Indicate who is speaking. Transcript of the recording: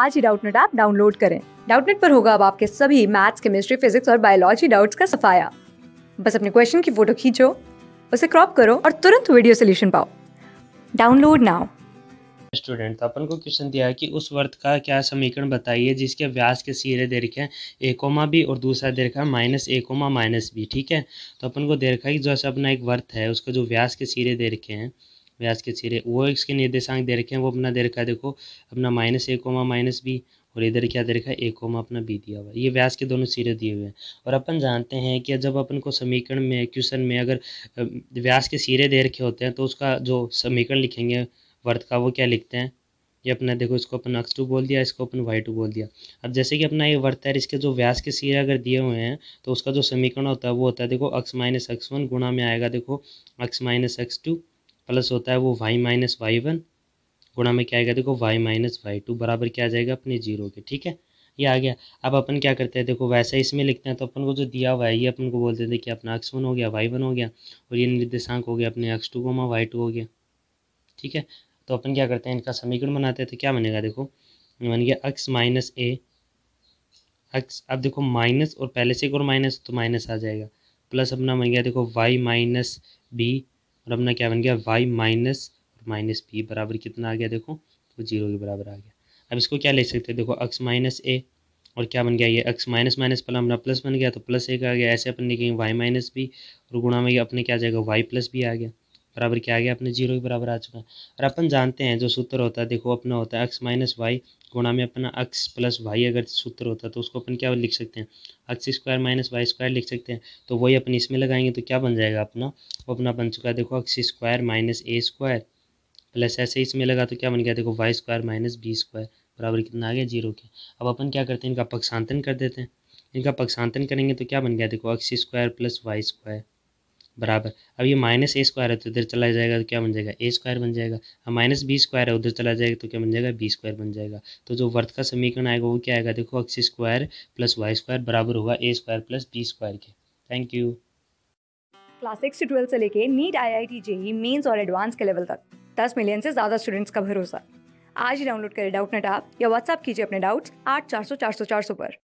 Speaker 1: आज ही Doubtnut app download करें डाउटनेट पर होगा अब आपके सभी मैथ्स केमिस्ट्री फिजिक्स और बायोलॉजी डाउट्स का सफाया बस अपने क्वेश्चन की फोटो खींचो उसे क्रॉप करो और तुरंत वीडियो सोल्यूशन पाओ डाउनलोड नाउ
Speaker 2: स्टूडेंट अपन को क्वेश्चन दिया है कि उस वर्त का क्या समीकरण बताइए जिसके व्यास के सिरे दे रखे हैं ए कोमा बी और दूसरा दे रखा है minus A comma minus B ठीक है तो अपन को दे रखा है कि जो अपना एक वर्त है उसका जो व्यास के सिरे दे रखे हैं व्यास के सिरे वो एक्स के निर्देशांक दे रखे हैं वो अपना दे रखा है देखो अपना minus A comma minus B और इधर क्या दे रखा है ए कोमा अपना बी दिया हुआ है ये व्यास के दोनों सिरे दिए हुए हैं और अपन जानते हैं कि जब अपन को समीकरण में क्वेश्चन में अगर व्यास के सिरे दे रखे होते हैं तो उसका जो समीकरण लिखेंगे वर्त का वो क्या लिखते हैं ये अपना देखो इसको अपन एक्स टू बोल दिया इसको अपन वाई टू बोल दिया अब जैसे कि अपना ये वर्त है इसके जो व्यास के सिरे अगर दिए हुए हैं तो उसका जो समीकरण होता है वो होता है देखो एक्स माइनस एक्स वन गुणा में आएगा देखो x minus x two plus होता है वो वाई माइनस वाई वन गुणा में क्या आएगा देखो वाई माइनस वाई टू बराबर क्या आ जाएगा अपने जीरो के ठीक है ये आ गया अब अपन क्या करते हैं देखो वैसे इसमें लिखते हैं तो अपन को जो दिया हुआ है ये अपन को बोलते थे कि अपना एक्स वन हो गया वाई वन हो गया और ये निर्देशांक हो गया अपने x two comma y two हो गया ठीक है तो अपन क्या करते हैं इनका समीकरण बनाते हैं तो क्या बनेगा देखो बन गया एक्स माइनस ए एक्स अब देखो माइनस और पहले से एक और माइनस तो माइनस आ जाएगा प्लस अपना बन गया देखो वाई माइनस बी और अपना क्या बन गया वाई माइनस माइनस पी बराबर कितना आ गया देखो तो जीरो के बराबर आ गया अब इसको क्या ले सकते हैं देखो एक्स माइनस ए और क्या बन गया ये एक्स माइनस माइनस पहला अपना प्लस बन गया तो प्लस ए का आ गया ऐसे अपन लिखेंगे वाई माइनस बी और गुणा में अपने क्या जाएगा वाई प्लस भी आ गया बराबर क्या आ गया अपने जीरो के बराबर आ चुका है और अपन जानते हैं जो सूत्र होता है देखो अपना होता है एक्स माइनस वाई गुणा में अपना एक्स प्लस वाई अगर सूत्र होता है तो उसको अपन क्या लिख सकते हैं X square minus Y square लिख सकते हैं तो वही अपन इसमें लगाएंगे तो क्या बन जाएगा अपना वो अपना बन चुका है देखो X square minus A square plus ऐसे इसमें लगा तो क्या बन गया देखो Y square minus B square बराबर कितना आ गया जीरो के अब अपन क्या करते हैं इनका पक्षांतन कर देते हैं इनका पक्षांतन करेंगे तो क्या बन गया देखो X square plus Y square बराबर अब ये माइनस ए स्क्वायर है तो इधर चला जाएगा तो क्या बन जाएगा ए स्क्वायर बन जाएगा अब माइनस बी स्क्वायर है उधर चला जाएगा तो क्या बन जाएगा बी स्क्वायर बन जाएगा तो जो वर्थ का समीकरण आएगा वो क्या आएगा देखो X square plus Y square बराबर होगा A square plus B square
Speaker 1: के थैंक यू क्लास सिक्स से ट्वेल्थ से लेके NEET I I T JEE Mains और एडवांस के लेवल तक दस मिलियन से ज़्यादा स्टूडेंट्स का भरोसा आज ही डाउनलोड करें डाउट नेट आप या व्हाट्सअप कीजिए अपने डाउट्स आठ चार सौ चार सौ चार सौ पर